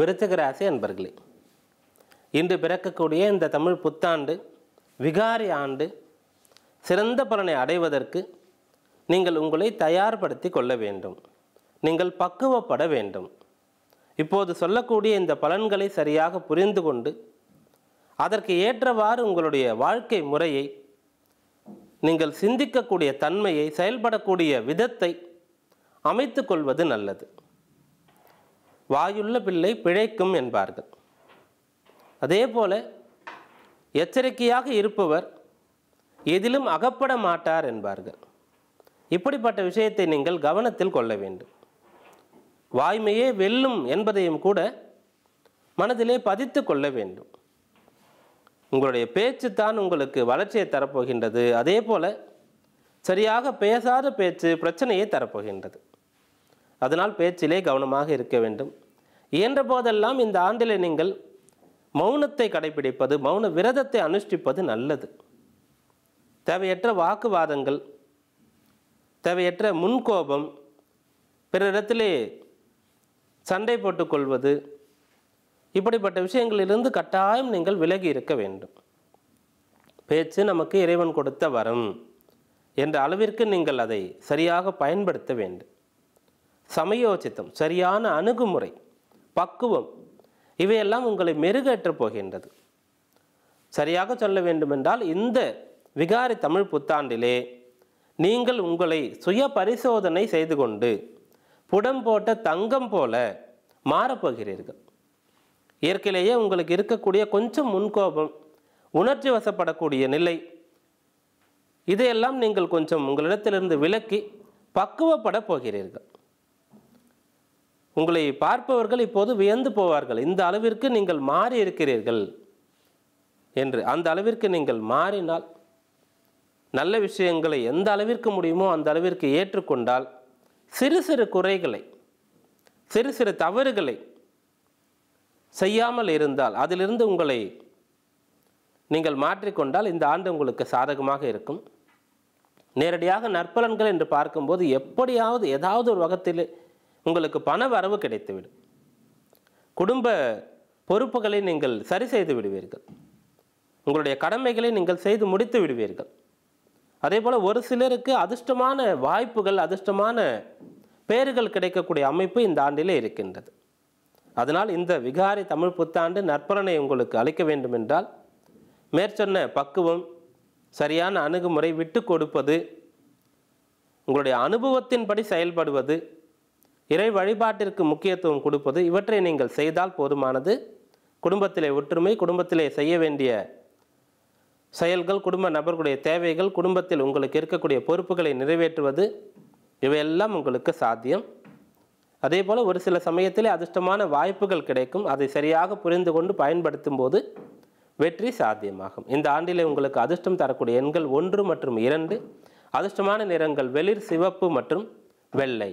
விருச்சக ராசி அன்பர்களே இன்று பிறக்கக்கூடிய இந்த தமிழ் புத்தாண்டு விகாரி ஆண்டு சிறந்த பலனை அடைவதற்கு நீங்கள் உங்களை தயார்படுத்தி கொள்ள வேண்டும் நீங்கள் பக்குவப்பட வேண்டும் இப்போது சொல்லக்கூடிய இந்த பலன்களை சரியாக புரிந்து கொண்டு அதற்கு ஏற்றவாறு உங்களுடைய வாழ்க்கை முறையை நீங்கள் சிந்திக்கக்கூடிய தன்மையை செயல்படக்கூடிய விதத்தை அமைத்து கொள்வது நல்லது வாயுள்ள பிள்ளை பிழைக்கும் என்பார்கள் அதே போல எச்சரிக்கையாக இருப்பவர் எதிலும் அகப்பட மாட்டார் என்பார்கள் இப்படிப்பட்ட விஷயத்தை நீங்கள் கவனத்தில் கொள்ள வேண்டும் வாய்மையே வெல்லும் என்பதையும் கூட மனதிலே பதித்து கொள்ள வேண்டும் உங்களுடைய பேச்சு தான் உங்களுக்கு வளர்ச்சியை தரப்போகின்றது அதே போல் சரியாக பேசாத பேச்சு பிரச்சனையை தரப்போகின்றது அதனால் பேச்சிலே கவனமாக இருக்க வேண்டும் இயன்ற போதெல்லாம் இந்த ஆண்டில் நீங்கள் மௌனத்தை கடைபிடிப்பது மௌன விரதத்தை அனுஷ்டிப்பது நல்லது தேவையற்ற வாக்குவாதங்கள் தேவையற்ற முன்கோபம் பிறரிடத்திலே சண்டை போட்டுக்கொள்வது இப்படிப்பட்ட விஷயங்களிலிருந்து கட்டாயம் நீங்கள் விலகி இருக்க வேண்டும் பேச்சு நமக்கு இறைவன் கொடுத்த வரம் என்ற அளவிற்கு நீங்கள் அதை சரியாக பயன்படுத்த வேண்டும் சமயோச்சித்தம் சரியான அணுகுமுறை பக்குவம் இவையெல்லாம் உங்களை மெருகேற்றப் போகின்றது சரியாக சொல்ல வேண்டுமென்றால் இந்த விகாரி தமிழ் புத்தாண்டிலே நீங்கள் உங்களை சுய பரிசோதனை செய்து கொண்டு புடம் போட்ட தங்கம் போல மாறப்போகிறீர்கள் இயற்கையிலேயே உங்களுக்கு இருக்கக்கூடிய கொஞ்சம் முன்கோபம் உணர்ச்சி வசப்படக்கூடிய நிலை இதையெல்லாம் நீங்கள் கொஞ்சம் உங்களிடத்திலிருந்து விலக்கி பக்குவப்பட போகிறீர்கள் உங்களை பார்ப்பவர்கள் இப்போது வியந்து போவார்கள் இந்த அளவிற்கு நீங்கள் மாறி இருக்கிறீர்கள் என்று அந்த அளவிற்கு நீங்கள் மாறினால் நல்ல விஷயங்களை எந்த அளவிற்கு முடியுமோ அந்த அளவிற்கு ஏற்றுக்கொண்டால் சிறு சிறு குறைகளை சிறு சிறு தவறுகளை செய்யாமல் இருந்தால் அதிலிருந்து உங்களை நீங்கள் மாற்றிக்கொண்டால் இந்த ஆண்டு உங்களுக்கு சாதகமாக இருக்கும் நேரடியாக நற்பலன்கள் என்று பார்க்கும்போது எப்படியாவது ஏதாவது ஒரு வகத்தில் உங்களுக்கு பண வரவு கிடைத்துவிடும் குடும்ப பொறுப்புகளை நீங்கள் சரி செய்து விடுவீர்கள் உங்களுடைய கடமைகளை நீங்கள் செய்து முடித்து விடுவீர்கள் அதே போல் ஒரு சிலருக்கு அதிர்ஷ்டமான வாய்ப்புகள் அதிர்ஷ்டமான பேறுகள் கிடைக்கக்கூடிய அமைப்பு இந்த ஆண்டிலே இருக்கின்றது அதனால் இந்த விகாரி தமிழ் புத்தாண்டு நற்பலனை உங்களுக்கு அளிக்க வேண்டும் என்றால் மேற்சொன்ன பக்குவம் சரியான அணுகுமுறை விட்டு கொடுப்பது உங்களுடைய அனுபவத்தின்படி செயல்படுவது இறை வழிபாட்டிற்கு முக்கியத்துவம் கொடுப்பது இவற்றை நீங்கள் செய்தால் போதுமானது குடும்பத்திலே ஒற்றுமை குடும்பத்திலே செய்ய வேண்டிய செயல்கள் குடும்ப நபர்களுடைய தேவைகள் குடும்பத்தில் உங்களுக்கு இருக்கக்கூடிய பொறுப்புகளை நிறைவேற்றுவது இவையெல்லாம் உங்களுக்கு சாத்தியம் அதே போல் ஒரு சில சமயத்திலே அதிர்ஷ்டமான வாய்ப்புகள் கிடைக்கும் அதை சரியாக புரிந்து கொண்டு பயன்படுத்தும் போது வெற்றி சாத்தியமாகும் இந்த ஆண்டிலே உங்களுக்கு அதிர்ஷ்டம் தரக்கூடிய எண்கள் ஒன்று மற்றும் இரண்டு அதிர்ஷ்டமான நிறங்கள் வெளிர் சிவப்பு மற்றும் வெள்ளை